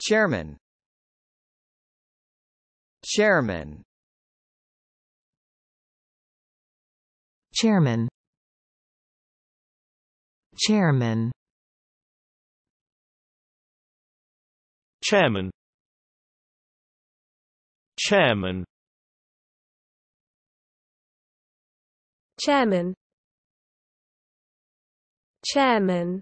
Chairman Chairman Chairman Chairman Chairman Chairman Chairman Chairman